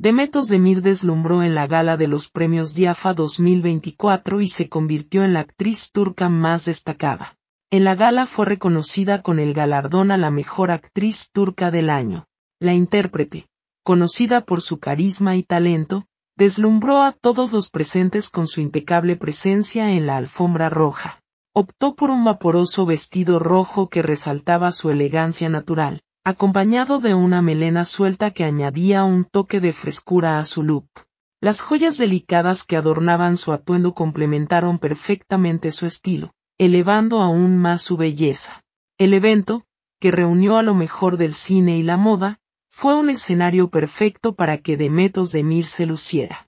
Demetos Demir deslumbró en la gala de los premios Diafa 2024 y se convirtió en la actriz turca más destacada. En la gala fue reconocida con el galardón a la mejor actriz turca del año. La intérprete, conocida por su carisma y talento, deslumbró a todos los presentes con su impecable presencia en la alfombra roja. Optó por un vaporoso vestido rojo que resaltaba su elegancia natural, acompañado de una melena suelta que añadía un toque de frescura a su look. Las joyas delicadas que adornaban su atuendo complementaron perfectamente su estilo, elevando aún más su belleza. El evento, que reunió a lo mejor del cine y la moda, fue un escenario perfecto para que Demetos de Mir se luciera.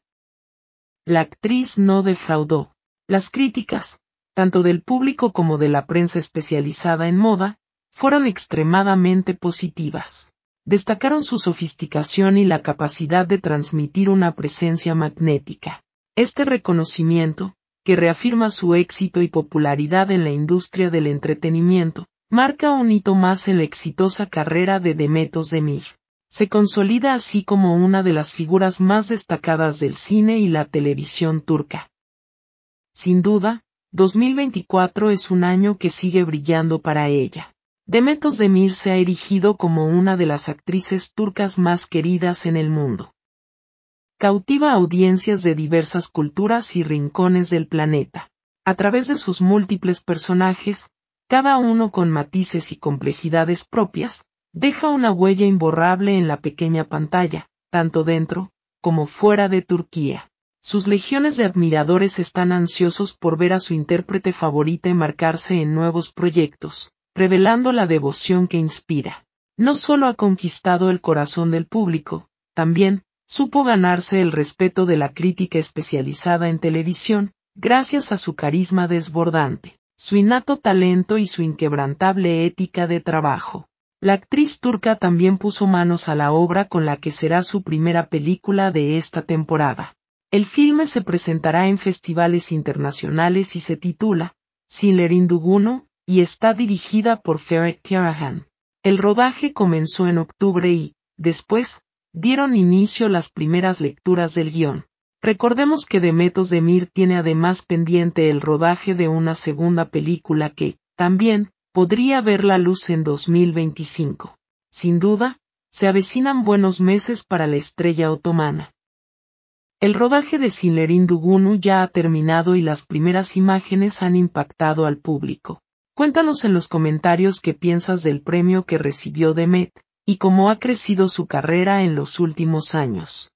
La actriz no defraudó. Las críticas, tanto del público como de la prensa especializada en moda, fueron extremadamente positivas. Destacaron su sofisticación y la capacidad de transmitir una presencia magnética. Este reconocimiento, que reafirma su éxito y popularidad en la industria del entretenimiento, marca un hito más en la exitosa carrera de Demetos Demir. Se consolida así como una de las figuras más destacadas del cine y la televisión turca. Sin duda, 2024 es un año que sigue brillando para ella. Demetos Demir se ha erigido como una de las actrices turcas más queridas en el mundo. Cautiva audiencias de diversas culturas y rincones del planeta. A través de sus múltiples personajes, cada uno con matices y complejidades propias, deja una huella imborrable en la pequeña pantalla, tanto dentro como fuera de Turquía. Sus legiones de admiradores están ansiosos por ver a su intérprete favorita marcarse en nuevos proyectos, revelando la devoción que inspira. No solo ha conquistado el corazón del público, también, supo ganarse el respeto de la crítica especializada en televisión, gracias a su carisma desbordante, su innato talento y su inquebrantable ética de trabajo. La actriz turca también puso manos a la obra con la que será su primera película de esta temporada. El filme se presentará en festivales internacionales y se titula Sinlerin y está dirigida por Ferret Carahan. El rodaje comenzó en octubre y, después, dieron inicio las primeras lecturas del guión. Recordemos que Demetos Mir tiene además pendiente el rodaje de una segunda película que, también, podría ver la luz en 2025. Sin duda, se avecinan buenos meses para la estrella otomana. El rodaje de Sinlerín Dugunu ya ha terminado y las primeras imágenes han impactado al público. Cuéntanos en los comentarios qué piensas del premio que recibió Demet, y cómo ha crecido su carrera en los últimos años.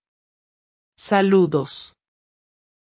Saludos.